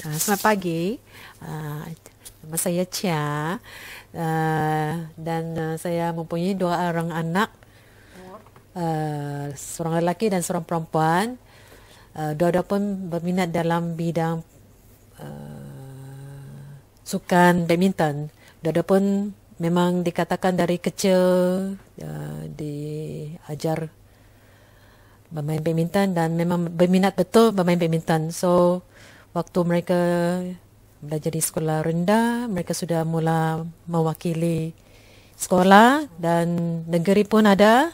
Ha, selamat pagi. Ha, nama saya Chia ha, dan saya mempunyai dua orang anak. seorang lelaki dan seorang perempuan. dua-dua pun berminat dalam bidang sukan badminton. Dua-dua pun memang dikatakan dari kecil diajar bermain badminton dan memang berminat betul bermain badminton. So, uh, waktu mereka belajar di sekolah rendah, mereka sudah mula mewakili sekolah dan negeri pun ada,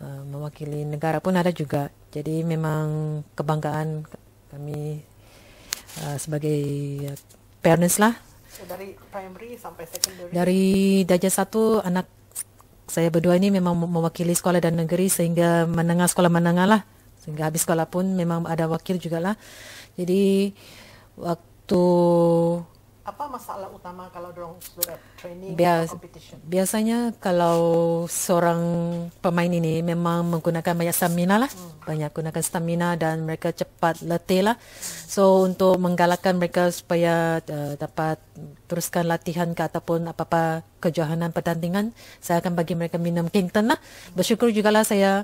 uh, mewakili negara pun ada juga. Jadi memang kebanggaan kami uh, sebagai uh, parents lah. Dari primary sampai secondary. Dari darjah satu anak saya berdua ini memang mewakili sekolah dan negeri sehingga menengah sekolah menengah lah sehingga habis sekolah pun memang ada wakil juga lah. Jadi waktu apa masalah utama kalau dorong training bias, competition? Biasanya kalau seorang pemain ini memang menggunakan banyak stamina lah. Hmm. Banyak gunakan stamina dan mereka cepat letih lah. Hmm. So untuk menggalakkan mereka supaya uh, dapat teruskan latihan ke ataupun apa-apa kejohanan pertandingan, saya akan bagi mereka minum Kington lah. Hmm. Bersyukur lah saya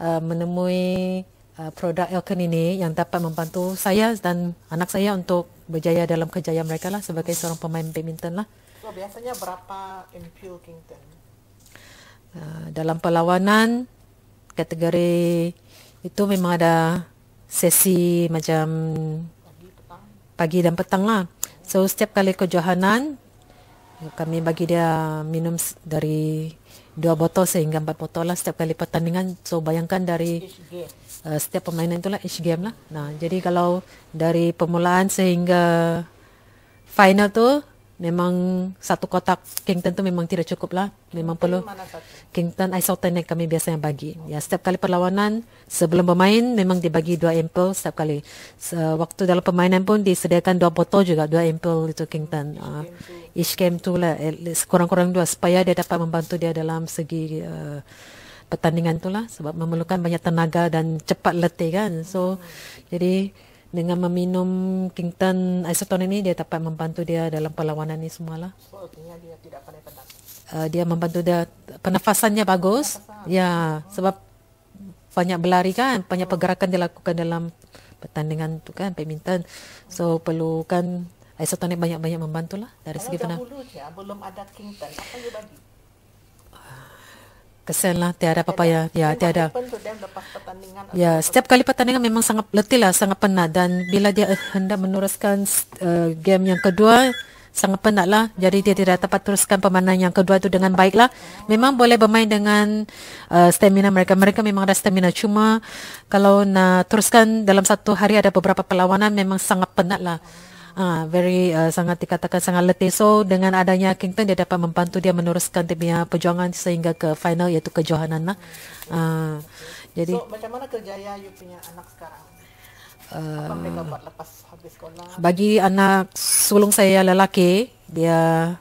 uh, menemui uh, produk Elkan ini yang dapat membantu saya dan anak saya untuk berjaya dalam kejayaan mereka lah sebagai seorang pemain badminton lah. So, biasanya berapa impul Kington? Uh, dalam perlawanan kategori itu memang ada sesi macam pagi, pagi dan petang lah. So setiap kali kejohanan kami bagi dia minum dari dua botol sehingga empat botol lah setiap kali pertandingan. So bayangkan dari uh, setiap itu lah each game lah. Nah, jadi kalau dari permulaan sehingga final tu memang satu kotak Kington tu memang tidak cukup lah. Memang perlu Kington Ice Sultan yang kami biasanya bagi. Ya, setiap kali perlawanan sebelum bermain memang dibagi dua ampel setiap kali. So, waktu dalam permainan pun disediakan dua botol juga dua ampel itu Kington. Uh, each game tu lah kurang-kurang dua supaya dia dapat membantu dia dalam segi uh, pertandingan tu lah sebab memerlukan banyak tenaga dan cepat letih kan. So hmm. jadi dengan meminum Kington isotonik ini, dia dapat membantu dia dalam perlawanan ini semualah. So, dia tidak pandai pernafas. Uh, dia membantu dia pernafasannya bagus. Pernafasan. Ya, hmm. sebab banyak berlari kan, banyak pergerakan dia lakukan dalam pertandingan tu kan, badminton. So perlukan isotonik banyak-banyak membantulah dari Kalau segi pernafasan. Ah, belum ada Kington. Apa yang bagi? kesian lah tiada apa-apa ya ya tiada ya setiap kali pertandingan memang sangat letih lah sangat penat dan bila dia eh, hendak meneruskan uh, game yang kedua sangat penat lah jadi dia tidak dapat teruskan permainan yang kedua itu dengan baik lah memang boleh bermain dengan uh, stamina mereka mereka memang ada stamina cuma kalau nak teruskan dalam satu hari ada beberapa perlawanan memang sangat penat lah uh, very uh, sangat dikatakan sangat letih. So dengan adanya Kington dia dapat membantu dia meneruskan timnya perjuangan sehingga ke final iaitu ke Johanan lah. Uh, jadi so, macam mana kerjaya you punya anak sekarang? Uh, lepas habis sekolah? Bagi anak sulung saya lelaki, dia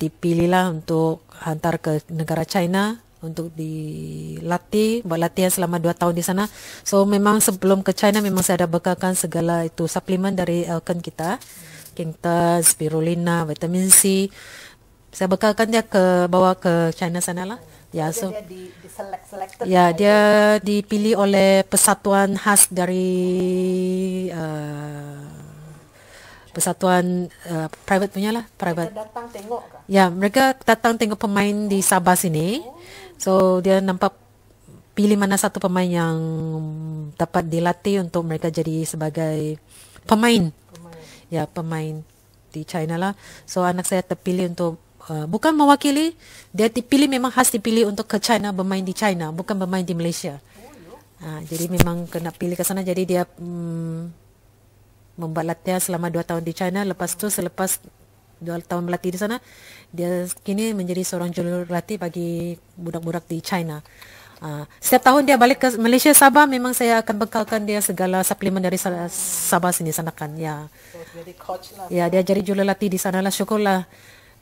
dipilihlah untuk hantar ke negara China untuk dilatih buat latihan selama 2 tahun di sana. So memang sebelum ke China memang saya ada bekalkan segala itu suplemen dari Elkin eh, kita. Kintas, spirulina, vitamin C. Saya bekalkan dia ke bawa ke China sana lah. Ya, so ya lah, dia ya? dipilih oleh persatuan khas dari uh, persatuan uh, private punya lah private mereka datang tengok ke? ya mereka datang tengok pemain di Sabah sini so dia nampak pilih mana satu pemain yang dapat dilatih untuk mereka jadi sebagai pemain, pemain. ya pemain di China lah so anak saya terpilih untuk Uh, bukan mewakili dia dipilih memang khas dipilih untuk ke China bermain di China bukan bermain di Malaysia. Uh, jadi memang kena pilih ke sana jadi dia um, membuat latihan selama dua tahun di China lepas tu selepas dua tahun melatih di sana dia kini menjadi seorang jurulatih bagi budak-budak di China uh, setiap tahun dia balik ke Malaysia Sabah memang saya akan bekalkan dia segala suplemen dari Sabah sini sanakan ya jadi coach lah. Ya, dia jadi jurulatih di sana lah. Syukurlah.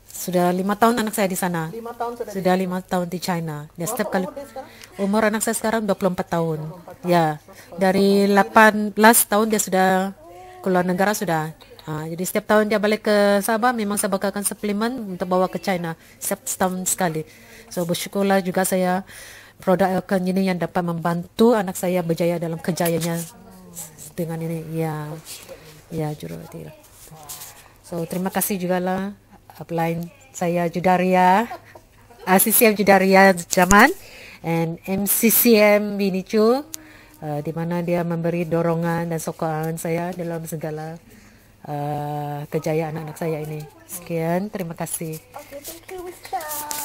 Sudah lima tahun anak saya di sana. Lima tahun sudah. Sudah lima tahun di China. Dia setiap kali umur anak saya sekarang 24 tahun. 24 tahun. Ya. Dari 18 tahun dia sudah keluar negara sudah. Ha, jadi setiap tahun dia balik ke Sabah memang saya bakalkan suplemen untuk bawa ke China setiap tahun sekali. So bersyukurlah juga saya produk Elkan ini yang dapat membantu anak saya berjaya dalam kejayaannya dengan ini. Ya, ya jururawat. So terima kasih juga lah upline uh, saya Judaria, asisten uh, Judaria zaman and MCCM Binicu uh, di mana dia memberi dorongan dan sokongan saya dalam segala uh, kejayaan anak-anak saya ini. Sekian, terima kasih. Okay, thank you, Ustaz.